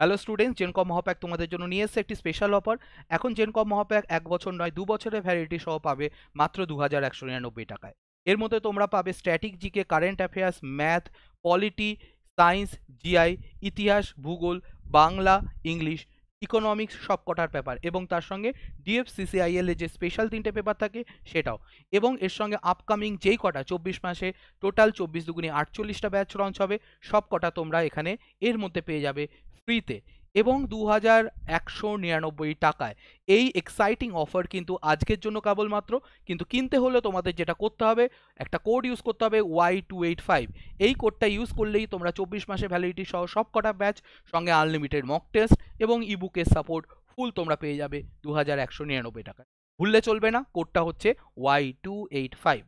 hello students জেনকম মহাপ্যাক তোমাদের জন্য নিয়ে এসছে একটি স্পেশাল অফার এখন জেনকম মহাপ্যাক এক বছর নয় দু বছরের ভ্যালিডিটি সহ পাবে মাত্র দু হাজার একশো নিরানব্বই টাকায় এর মধ্যে তোমরা পাবে static GK current affairs math polity science GI ইতিহাস ভূগোল বাংলা ইংলিশ ইকোনমিক্স সব কটার পেপার এবং তার সঙ্গে ডিএফসিসিআইএল এর যে স্পেশাল তিনটে পেপার থাকে সেটাও এবং এর সঙ্গে আপকামিং যেই কটা চব্বিশ মাসে টোটাল চব্বিশ দুগুনি আটচল্লিশটা ব্যাচ লঞ্চ হবে সব কটা তোমরা এখানে এর মধ্যে পেয়ে যাবে ফ্রিতে এবং দু হাজার একশো নিরানব্বই টাকায় এই এক্সাইটিং অফার কিন্তু আজকের জন্য কেবলমাত্র কিন্তু কিনতে হলে তোমাদের যেটা করতে হবে একটা কোড ইউজ করতে হবে ওয়াই টু এইট ফাইভ এই কোডটা ইউজ করলেই তোমরা চব্বিশ মাসে ভ্যালিডিটি সহ সব কটা ব্যাচ সঙ্গে আনলিমিটেড মক টেস্ট এবং ইবুকের সাপোর্ট ফুল তোমরা পেয়ে যাবে দু টাকা একশো নিরানব্বই টাকায় ভুললে চলবে না কোডটা হচ্ছে ওয়াই টু এইট ফাইভ